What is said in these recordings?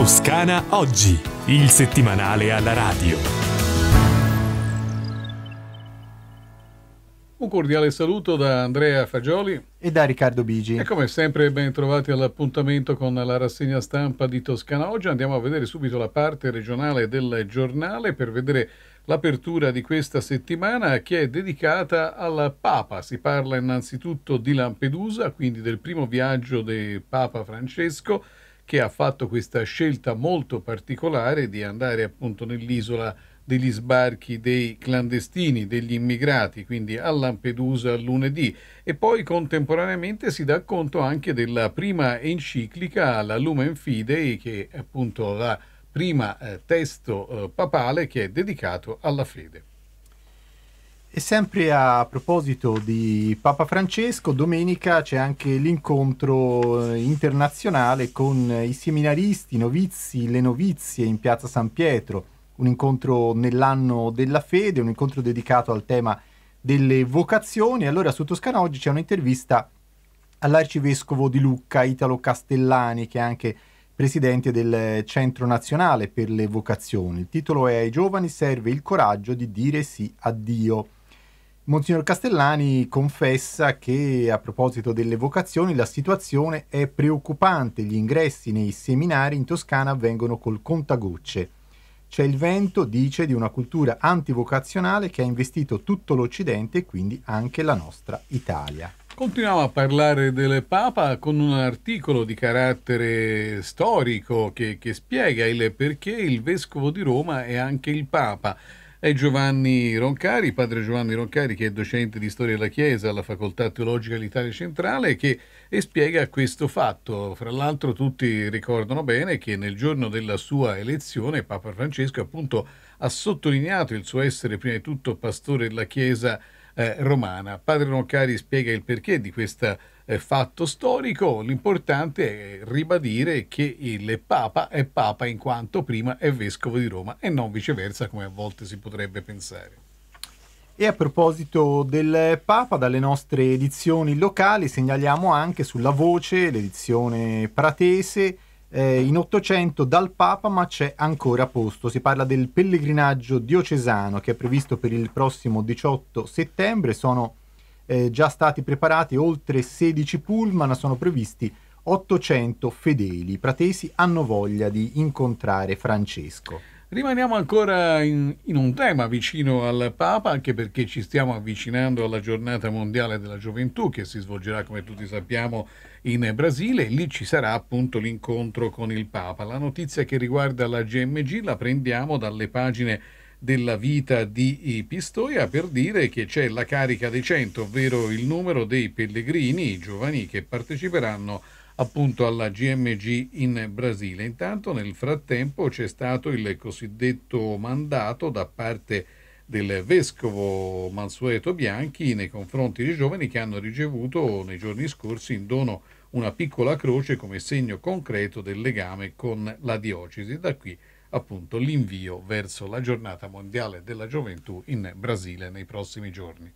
Toscana Oggi, il settimanale alla radio. Un cordiale saluto da Andrea Fagioli e da Riccardo Bigi. E come sempre ben trovati all'appuntamento con la rassegna stampa di Toscana Oggi. Andiamo a vedere subito la parte regionale del giornale per vedere l'apertura di questa settimana che è dedicata al Papa. Si parla innanzitutto di Lampedusa, quindi del primo viaggio del Papa Francesco che ha fatto questa scelta molto particolare di andare appunto nell'isola degli sbarchi dei clandestini, degli immigrati, quindi a Lampedusa lunedì. E poi contemporaneamente si dà conto anche della prima enciclica, la Lumen Fidei, che è appunto la prima eh, testo eh, papale che è dedicato alla fede. E sempre a proposito di Papa Francesco, domenica c'è anche l'incontro eh, internazionale con i seminaristi, i novizi, le novizie in Piazza San Pietro, un incontro nell'anno della fede, un incontro dedicato al tema delle vocazioni. Allora su Toscana oggi c'è un'intervista all'arcivescovo di Lucca, Italo Castellani, che è anche presidente del Centro Nazionale per le Vocazioni. Il titolo è Ai giovani serve il coraggio di dire sì a Dio. Monsignor Castellani confessa che a proposito delle vocazioni la situazione è preoccupante, gli ingressi nei seminari in Toscana avvengono col contagocce. C'è il vento, dice, di una cultura antivocazionale che ha investito tutto l'Occidente e quindi anche la nostra Italia. Continuiamo a parlare del Papa con un articolo di carattere storico che, che spiega il perché il Vescovo di Roma è anche il Papa è Giovanni Roncari, padre Giovanni Roncari che è docente di storia della Chiesa alla Facoltà Teologica dell'Italia Centrale che, e spiega questo fatto. Fra l'altro tutti ricordano bene che nel giorno della sua elezione Papa Francesco appunto ha sottolineato il suo essere prima di tutto pastore della Chiesa eh, romana. Padre Roncari spiega il perché di questa eh, fatto storico, l'importante è ribadire che il Papa è Papa in quanto prima è Vescovo di Roma e non viceversa come a volte si potrebbe pensare. E a proposito del Papa, dalle nostre edizioni locali segnaliamo anche sulla voce, l'edizione pratese, eh, in 800 dal Papa ma c'è ancora posto. Si parla del pellegrinaggio diocesano che è previsto per il prossimo 18 settembre, sono eh, già stati preparati oltre 16 pullman, sono previsti 800 fedeli. I pratesi hanno voglia di incontrare Francesco. Rimaniamo ancora in, in, un tema vicino al Papa, anche perché ci stiamo avvicinando alla giornata mondiale della gioventù che si svolgerà, come tutti sappiamo, in Brasile e lì ci sarà appunto l'incontro con il Papa. La notizia che riguarda la GMG la prendiamo dalle pagine della vita di Pistoia per dire che c'è la carica dei 100, ovvero il numero dei pellegrini giovani che parteciperanno appunto alla GMG in Brasile. Intanto nel frattempo c'è stato il cosiddetto mandato da parte del vescovo Mansueto Bianchi nei confronti dei giovani che hanno ricevuto nei giorni scorsi in dono una piccola croce come segno concreto del legame con la diocesi. Da qui appunto l'invio verso la giornata mondiale della gioventù in Brasile nei prossimi giorni.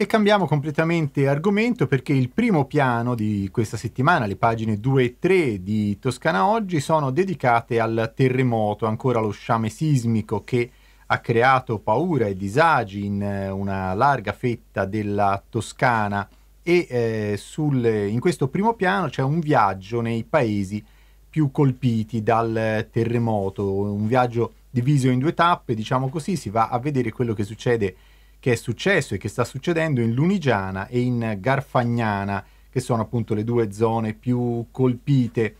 E cambiamo completamente argomento perché il primo piano di questa settimana, le pagine 2 e 3 di Toscana Oggi, sono dedicate al terremoto, ancora lo sciame sismico che ha creato paura e disagi in eh, una larga fetta della Toscana e eh, sul, in questo primo piano c'è un viaggio nei paesi più colpiti dal terremoto, un viaggio diviso in due tappe, diciamo così, si va a vedere quello che succede, che è successo e che sta succedendo in Lunigiana e in Garfagnana, che sono appunto le due zone più colpite,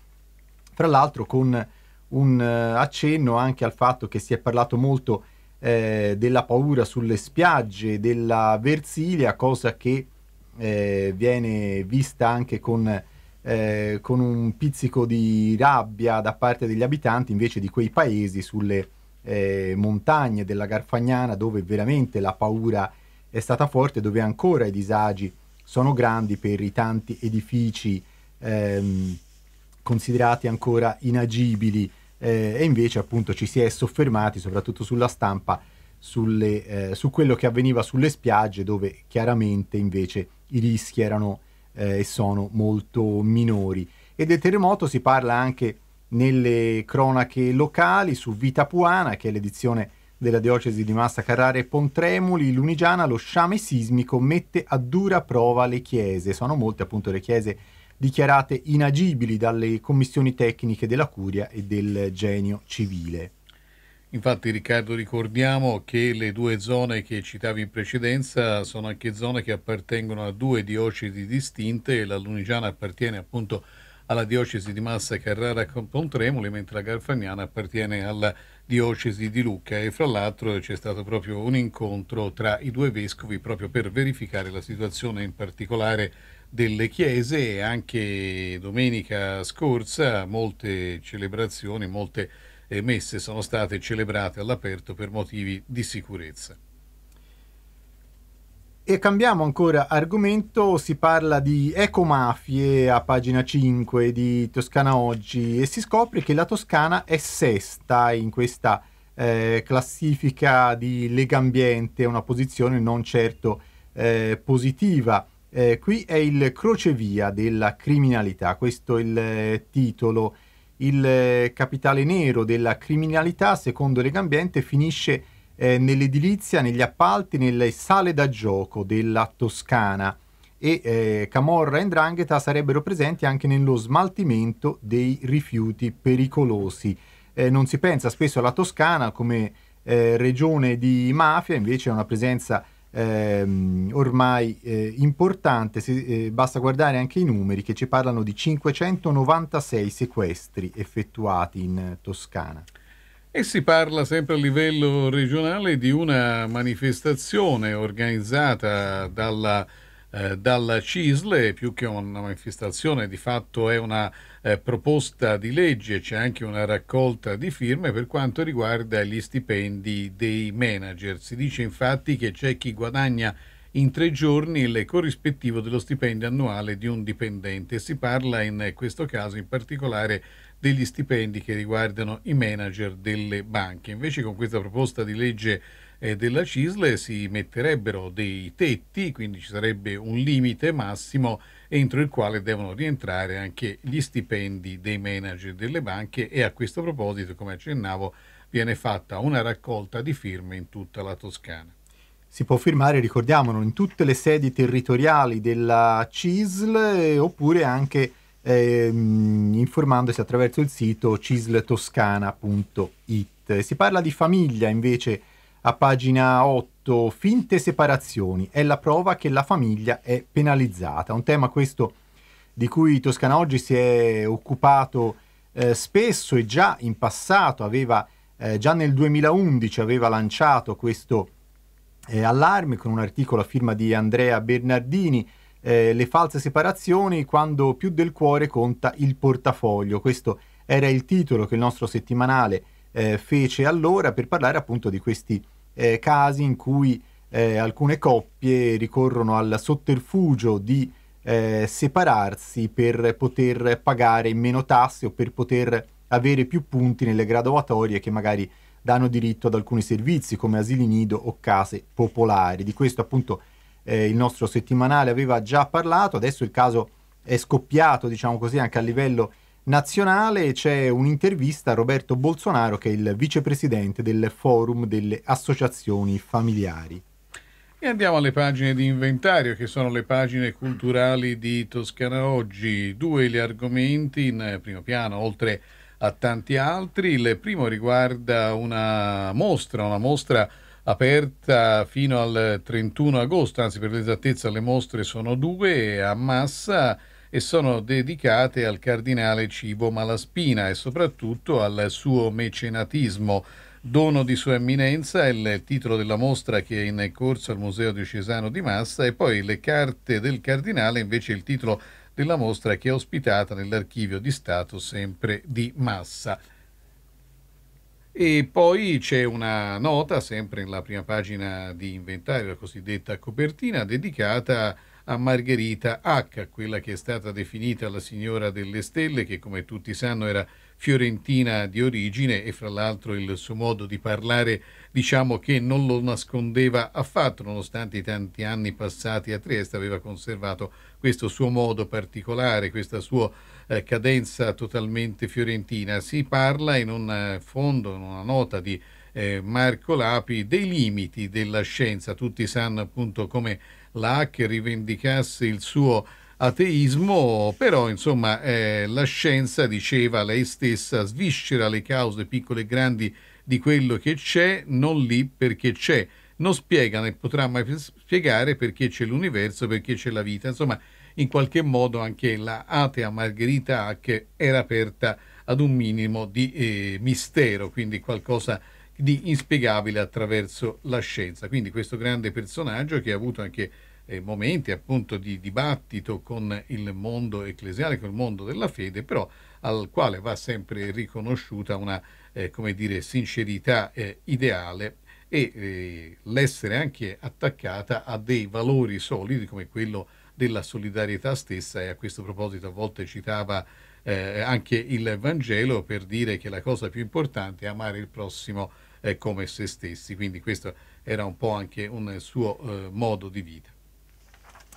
fra l'altro con un eh, accenno anche al fatto che si è parlato molto eh, della paura sulle spiagge della Versilia, cosa che eh, viene vista anche con eh, con un pizzico di rabbia da parte degli abitanti invece di quei paesi sulle eh, montagne della Garfagnana dove veramente la paura è stata forte, dove ancora i disagi sono grandi per i tanti edifici ehm, considerati ancora inagibili eh, e invece appunto ci si è soffermati soprattutto sulla stampa sulle, eh, su quello che avveniva sulle spiagge dove chiaramente invece i rischi erano eh, e sono molto minori. E del terremoto si parla anche nelle cronache locali su Vita Puana, che è l'edizione della diocesi di Massa Carrara e Pontremoli, Lunigiana, lo sciame sismico mette a dura prova le chiese. Sono molte appunto le chiese dichiarate inagibili dalle commissioni tecniche della Curia e del Genio Civile. Infatti Riccardo ricordiamo che le due zone che citavi in precedenza sono anche zone che appartengono a due diocesi distinte, la Lunigiana appartiene appunto alla diocesi di Massa Carrara Pontremoli, mentre la Garfagnana appartiene alla diocesi di Lucca e fra l'altro c'è stato proprio un incontro tra i due vescovi proprio per verificare la situazione in particolare delle chiese e anche domenica scorsa molte celebrazioni, molte messe sono state celebrate all'aperto per motivi di sicurezza. E cambiamo ancora argomento, si parla di ecomafie a pagina 5 di Toscana Oggi e si scopre che la Toscana è sesta in questa eh, classifica di Legambiente, una posizione non certo eh, positiva. Eh, qui è il crocevia della criminalità, questo è il eh, titolo il eh, capitale nero della criminalità, secondo Legambiente, finisce eh, nell'edilizia, negli appalti, nelle sale da gioco della Toscana e eh, Camorra e Ndrangheta sarebbero presenti anche nello smaltimento dei rifiuti pericolosi. Eh, non si pensa spesso alla Toscana come eh, regione di mafia, invece è una presenza ehm, ormai eh, importante, Se, eh, basta guardare anche i numeri che ci parlano di 596 sequestri effettuati in Toscana. E si parla sempre a livello regionale di una manifestazione organizzata dalla eh, dal CISLE, più che una manifestazione di fatto è una eh, proposta di legge, c'è anche una raccolta di firme per quanto riguarda gli stipendi dei manager. Si dice infatti che c'è chi guadagna in tre giorni il corrispettivo dello stipendio annuale di un dipendente. Si parla in questo caso in particolare degli stipendi che riguardano i manager delle banche. Invece con questa proposta di legge eh, della CISL si metterebbero dei tetti, quindi ci sarebbe un limite massimo entro il quale devono rientrare anche gli stipendi dei manager delle banche e a questo proposito, come accennavo, viene fatta una raccolta di firme in tutta la Toscana. Si può firmare, ricordiamolo, in tutte le sedi territoriali della CISL eh, oppure anche eh, informandosi attraverso il sito cisltoscana.it. Si parla di famiglia invece a pagina 8, finte separazioni, è la prova che la famiglia è penalizzata. Un tema questo di cui Toscana oggi si è occupato eh, spesso e già in passato aveva, eh, già nel 2011 aveva lanciato questo eh, allarme con un articolo a firma di Andrea Bernardini, eh, le false separazioni quando più del cuore conta il portafoglio. Questo era il titolo che il nostro settimanale eh, fece allora per parlare appunto di questi eh, casi in cui eh, alcune coppie ricorrono al sotterfugio di eh, separarsi per poter pagare meno tasse o per poter avere più punti nelle graduatorie che magari danno diritto ad alcuni servizi come asili nido o case popolari. Di questo appunto eh, il nostro settimanale aveva già parlato, adesso il caso è scoppiato, diciamo così, anche a livello nazionale c'è un'intervista a Roberto Bolsonaro che è il vicepresidente del forum delle associazioni familiari. E andiamo alle pagine di inventario che sono le pagine culturali di Toscana Oggi. Due gli argomenti in primo piano, oltre a tanti altri. Il primo riguarda una mostra, una mostra aperta fino al 31 agosto, anzi per l'esattezza le mostre sono due a Massa e sono dedicate al cardinale Cibo Malaspina e soprattutto al suo mecenatismo. Dono di Sua Eminenza, è il titolo della mostra che è in corso al Museo Diocesano di Massa e poi Le carte del cardinale, invece il titolo della mostra che è ospitata nell'archivio di Stato sempre di Massa. E poi c'è una nota, sempre nella prima pagina di inventario, la cosiddetta copertina, dedicata a a Margherita H, quella che è stata definita la signora delle stelle, che come tutti sanno era fiorentina di origine e fra l'altro il suo modo di parlare diciamo che non lo nascondeva affatto, nonostante i tanti anni passati a Trieste aveva conservato questo suo modo particolare, questa sua eh, cadenza totalmente fiorentina. Si parla in un eh, fondo, in una nota di eh, Marco Lapi, dei limiti della scienza. Tutti sanno appunto come la che rivendicasse il suo ateismo, però insomma eh, la scienza, diceva lei stessa, sviscera le cause piccole e grandi di quello che c'è, non lì perché c'è, non spiega né potrà mai spiegare perché c'è l'universo, perché c'è la vita, insomma in qualche modo anche la atea Margherita Hack era aperta ad un minimo di eh, mistero, quindi qualcosa di di inspiegabile attraverso la scienza. Quindi questo grande personaggio che ha avuto anche eh, momenti appunto di dibattito con il mondo ecclesiale, con il mondo della fede, però al quale va sempre riconosciuta una, eh, come dire, sincerità eh, ideale e eh, l'essere anche attaccata a dei valori solidi come quello della solidarietà stessa e a questo proposito a volte citava eh, anche il Vangelo per dire che la cosa più importante è amare il prossimo eh, come se stessi. Quindi questo era un po' anche un suo eh, modo di vita.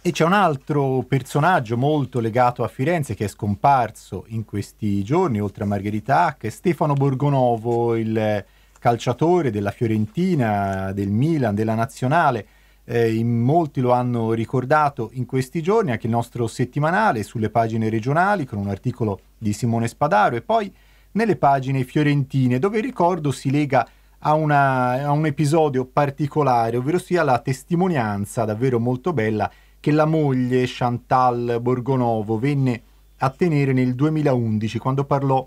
E c'è un altro personaggio molto legato a Firenze che è scomparso in questi giorni, oltre a Margherita Hack, Stefano Borgonovo, il calciatore della Fiorentina, del Milan, della Nazionale. Eh, in molti lo hanno ricordato in questi giorni, anche il nostro settimanale sulle pagine regionali con un articolo di Simone Spadaro e poi nelle pagine fiorentine dove ricordo si lega a, una, a un episodio particolare, ovvero sia la testimonianza davvero molto bella che la moglie Chantal Borgonovo venne a tenere nel 2011 quando parlò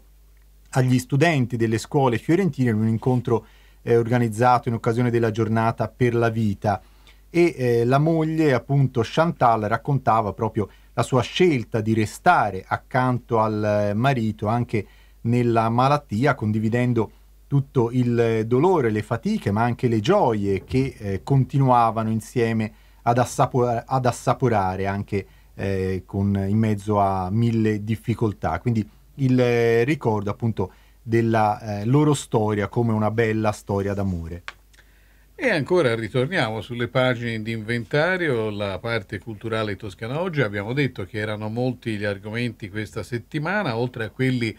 agli studenti delle scuole fiorentine in un incontro eh, organizzato in occasione della giornata per la vita e eh, la moglie appunto Chantal raccontava proprio la sua scelta di restare accanto al eh, marito anche nella malattia condividendo tutto il eh, dolore, le fatiche, ma anche le gioie che eh, continuavano insieme ad, assapor- ad assaporare anche eh, con, in mezzo a mille difficoltà. Quindi il eh, ricordo appunto della eh, loro storia come una bella storia d'amore. E ancora ritorniamo sulle pagine di inventario, la parte culturale toscana oggi. Abbiamo detto che erano molti gli argomenti questa settimana, oltre a quelli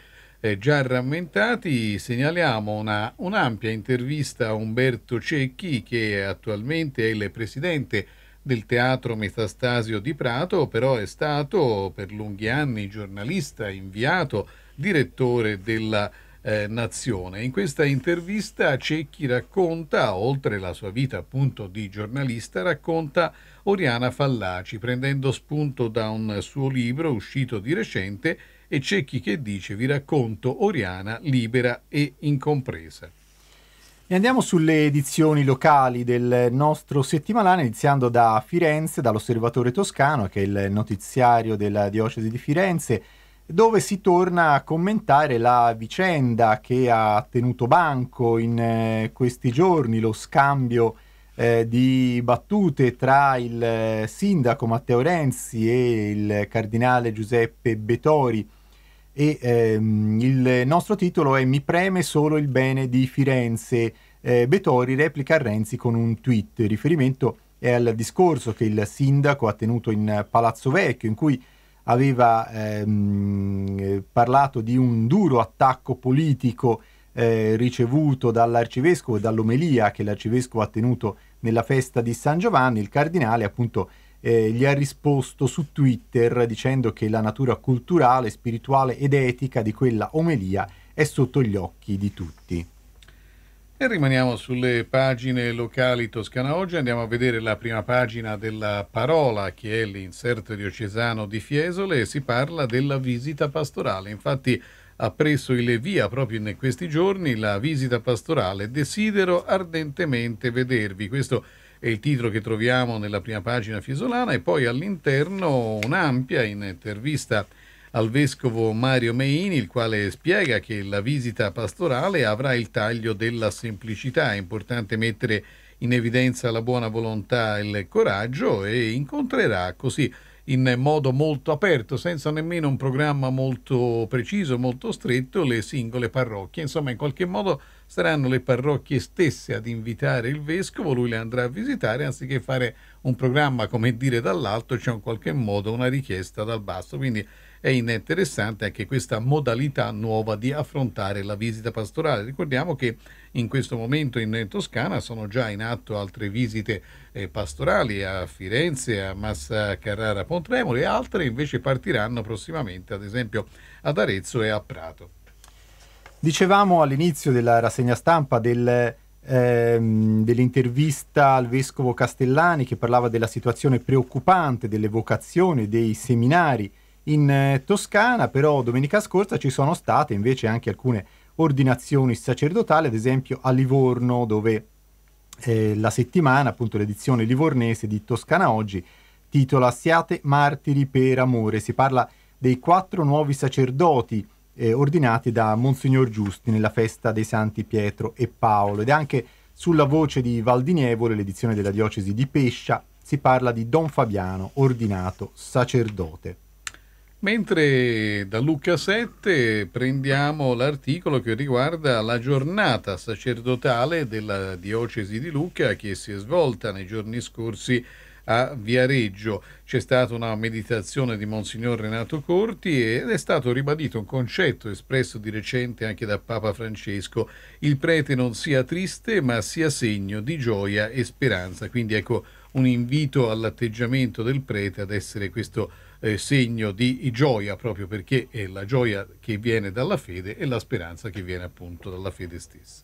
volte già rammentati, segnaliamo una, un'ampia intervista a Umberto Cecchi, che attualmente è il presidente del Teatro Metastasio di Prato, però è stato per lunghi anni giornalista, inviato, direttore della eh, Nazione. In questa intervista Cecchi racconta, oltre la sua vita appunto di giornalista, racconta Oriana Fallaci, prendendo spunto da un suo libro uscito di recente e c'è chi che dice vi racconto Oriana libera e incompresa. E andiamo sulle edizioni locali del nostro settimanale, iniziando da Firenze, dall'Osservatore Toscano, che è il notiziario della diocesi di Firenze, dove si torna a commentare la vicenda che ha tenuto banco in eh, questi giorni, lo scambio eh, di battute tra il eh, sindaco Matteo Renzi e il cardinale Giuseppe Betori e ehm, il nostro titolo è Mi preme solo il bene di Firenze. Eh, Betori replica a Renzi con un tweet. Il riferimento è al discorso che il sindaco ha tenuto in Palazzo Vecchio, in cui aveva ehm, parlato di un duro attacco politico eh, ricevuto dall'arcivescovo e dall'omelia che l'arcivescovo ha tenuto nella festa di San Giovanni. Il cardinale, appunto, eh, gli ha risposto su Twitter dicendo che la natura culturale, spirituale ed etica di quella omelia è sotto gli occhi di tutti. E rimaniamo sulle pagine locali Toscana Oggi, andiamo a vedere la prima pagina della Parola, che è l'inserto diocesano di Fiesole, e si parla della visita pastorale. Infatti ha preso il via proprio in questi giorni la visita pastorale. Desidero ardentemente vedervi. Questo è è il titolo che troviamo nella prima pagina fiesolana e poi all'interno un'ampia intervista al vescovo Mario Meini, il quale spiega che la visita pastorale avrà il taglio della semplicità, è importante mettere in evidenza la buona volontà e il coraggio e incontrerà così in modo molto aperto, senza nemmeno un programma molto preciso, molto stretto, le singole parrocchie. Insomma, in qualche modo saranno le parrocchie stesse ad invitare il vescovo, lui le andrà a visitare, anziché fare un programma, come dire, dall'alto, c'è cioè in qualche modo una richiesta dal basso. Quindi è interessante anche questa modalità nuova di affrontare la visita pastorale. Ricordiamo che in questo momento in Toscana sono già in atto altre visite eh, pastorali a Firenze, a Massa Carrara Pontremoli e altre invece partiranno prossimamente, ad esempio ad Arezzo e a Prato. Dicevamo all'inizio della rassegna stampa del, ehm, dell'intervista al vescovo Castellani che parlava della situazione preoccupante delle vocazioni dei seminari in eh, Toscana, però domenica scorsa ci sono state invece anche alcune ordinazioni sacerdotali, ad esempio a Livorno dove eh, la settimana, appunto l'edizione livornese di Toscana Oggi, titola Siate martiri per amore, si parla dei quattro nuovi sacerdoti eh, ordinati da Monsignor Giusti nella festa dei Santi Pietro e Paolo ed anche sulla voce di Valdinievole, l'edizione della diocesi di Pescia, si parla di Don Fabiano, ordinato sacerdote. Mentre da Luca 7 prendiamo l'articolo che riguarda la giornata sacerdotale della diocesi di Lucca che si è svolta nei giorni scorsi a Viareggio. C'è stata una meditazione di Monsignor Renato Corti ed è stato ribadito un concetto espresso di recente anche da Papa Francesco, il prete non sia triste ma sia segno di gioia e speranza. Quindi ecco un invito all'atteggiamento del prete ad essere questo eh, segno di gioia, proprio perché è la gioia che viene dalla fede e la speranza che viene appunto dalla fede stessa.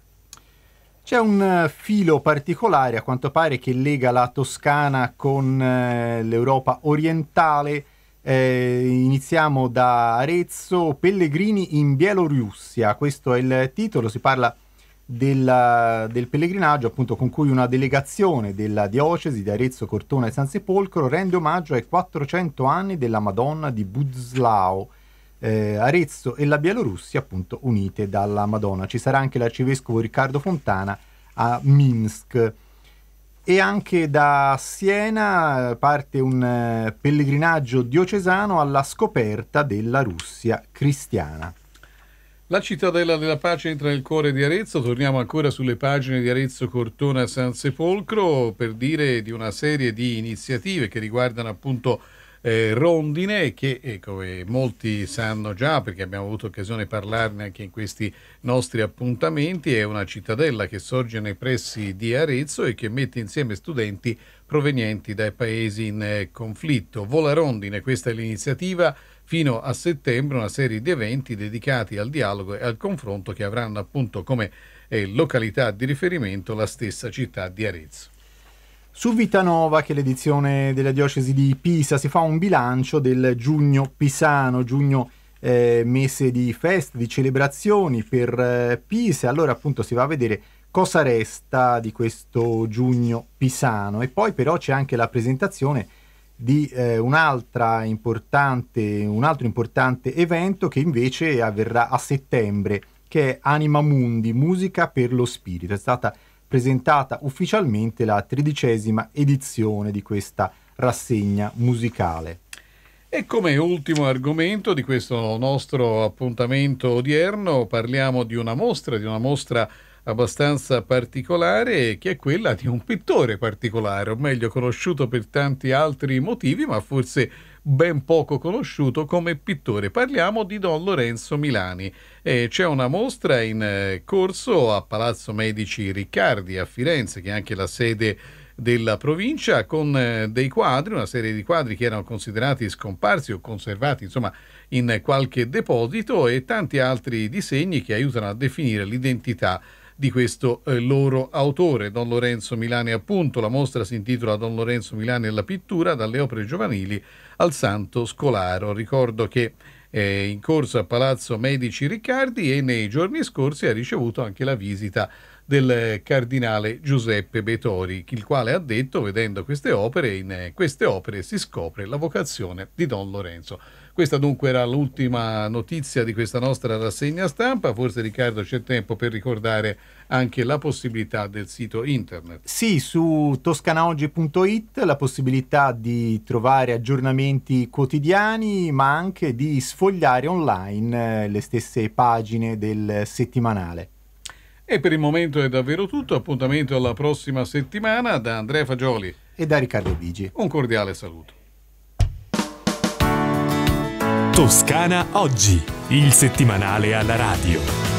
C'è un eh, filo particolare a quanto pare che lega la Toscana con eh, l'Europa orientale. Eh, iniziamo da Arezzo, Pellegrini in Bielorussia, questo è il titolo, si parla della, del pellegrinaggio appunto con cui una delegazione della diocesi di Arezzo, Cortona e San Sepolcro rende omaggio ai 400 anni della Madonna di Buzlao eh, Arezzo e la Bielorussia appunto unite dalla Madonna. Ci sarà anche l'arcivescovo Riccardo Fontana a Minsk. E anche da Siena eh, parte un eh, pellegrinaggio diocesano alla scoperta della Russia cristiana. La cittadella della pace entra nel cuore di Arezzo, torniamo ancora sulle pagine di Arezzo Cortona San Sepolcro per dire di una serie di iniziative che riguardano appunto eh, rondine che, eh, come molti sanno già, perché abbiamo avuto occasione di parlarne anche in questi nostri appuntamenti, è una cittadella che sorge nei pressi di Arezzo e che mette insieme studenti provenienti dai paesi in eh, conflitto. Vola Rondine, questa è l'iniziativa. Fino a settembre una serie di eventi dedicati al dialogo e al confronto che avranno appunto come eh, località di riferimento la stessa città di Arezzo. Su Vitanova, che è l'edizione della diocesi di Pisa, si fa un bilancio del giugno pisano, giugno eh, mese di feste, di celebrazioni per eh, Pisa. Allora appunto si va a vedere cosa resta di questo giugno pisano. E poi però c'è anche la presentazione di eh, un, importante, un altro importante evento che invece avverrà a settembre, che è Anima Mundi, musica per lo spirito. È stata presentata ufficialmente la tredicesima edizione di questa rassegna musicale. E come ultimo argomento di questo nostro appuntamento odierno parliamo di una mostra, di una mostra abbastanza particolare che è quella di un pittore particolare, o meglio conosciuto per tanti altri motivi, ma forse ben poco conosciuto come pittore. Parliamo di Don Lorenzo Milani. Eh, c'è una mostra in eh, corso a Palazzo Medici Riccardi a Firenze, che è anche la sede della provincia con eh, dei quadri, una serie di quadri che erano considerati scomparsi o conservati insomma in qualche deposito e tanti altri disegni che aiutano a definire l'identità di questo eh, loro autore. Don Lorenzo Milani, appunto, la mostra si intitola Don Lorenzo Milani e la pittura, dalle opere giovanili al santo scolaro. Ricordo che è eh, in corso a Palazzo Medici Riccardi e nei giorni scorsi ha ricevuto anche la visita del eh, cardinale Giuseppe Betori, il quale ha detto, vedendo queste opere, in eh, queste opere si scopre la vocazione di Don Lorenzo. Questa dunque era l'ultima notizia di questa nostra rassegna stampa, forse Riccardo c'è tempo per ricordare anche la possibilità del sito internet. Sì, su toscanaoggi.it la possibilità di trovare aggiornamenti quotidiani, ma anche di sfogliare online eh, le stesse pagine del settimanale. E per il momento è davvero tutto, appuntamento alla prossima settimana da Andrea Fagioli e da Riccardo Vigi. Un cordiale saluto. Toscana Oggi, il settimanale alla radio.